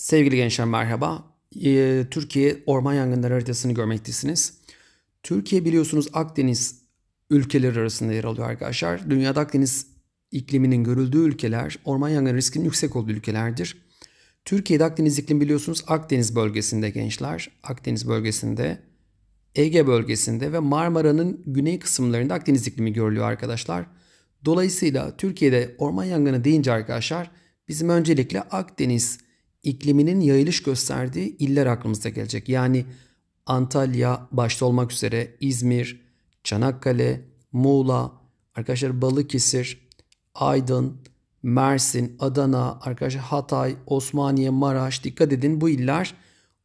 Sevgili gençler merhaba. Ee, Türkiye orman yangınları haritasını görmektesiniz. Türkiye biliyorsunuz Akdeniz ülkeleri arasında yer alıyor arkadaşlar. Dünyada Akdeniz ikliminin görüldüğü ülkeler orman yangını riskinin yüksek olduğu ülkelerdir. Türkiye'de Akdeniz iklim biliyorsunuz Akdeniz bölgesinde gençler. Akdeniz bölgesinde, Ege bölgesinde ve Marmara'nın güney kısımlarında Akdeniz iklimi görülüyor arkadaşlar. Dolayısıyla Türkiye'de orman yangını deyince arkadaşlar bizim öncelikle Akdeniz ikliminin yayılış gösterdiği iller aklımıza gelecek. Yani Antalya başta olmak üzere İzmir, Çanakkale, Muğla, arkadaşlar Balıkesir, Aydın, Mersin, Adana, arkadaşlar Hatay, Osmaniye, Maraş dikkat edin bu iller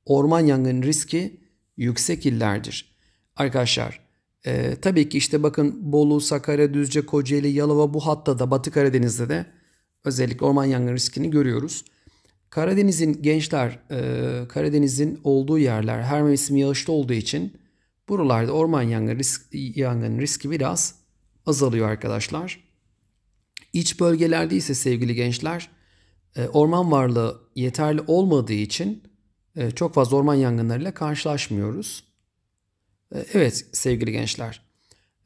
orman yangın riski yüksek illerdir. Arkadaşlar e, tabii ki işte bakın Bolu, Sakarya, Düzce, Kocaeli, Yalova bu hatta da Batı Karadeniz'de de özellikle orman yangın riskini görüyoruz. Karadeniz'in gençler, e, Karadeniz'in olduğu yerler her mevsim yağışlı olduğu için buralarda orman yangını, risk, yangın riski biraz azalıyor arkadaşlar. İç bölgelerde ise sevgili gençler e, orman varlığı yeterli olmadığı için e, çok fazla orman yangınlarıyla karşılaşmıyoruz. E, evet sevgili gençler,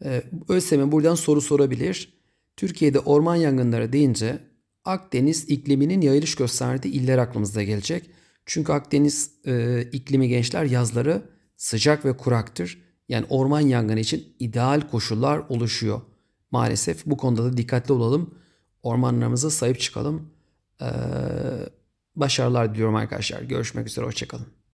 e, ÖSYM buradan soru sorabilir. Türkiye'de orman yangınları deyince Akdeniz ikliminin yayılış gösterdiği iller aklımızda gelecek. Çünkü Akdeniz e, iklimi gençler yazları sıcak ve kuraktır. Yani orman yangını için ideal koşullar oluşuyor. Maalesef bu konuda da dikkatli olalım. Ormanlarımıza sahip çıkalım. Ee, başarılar diliyorum arkadaşlar. Görüşmek üzere. Hoşçakalın.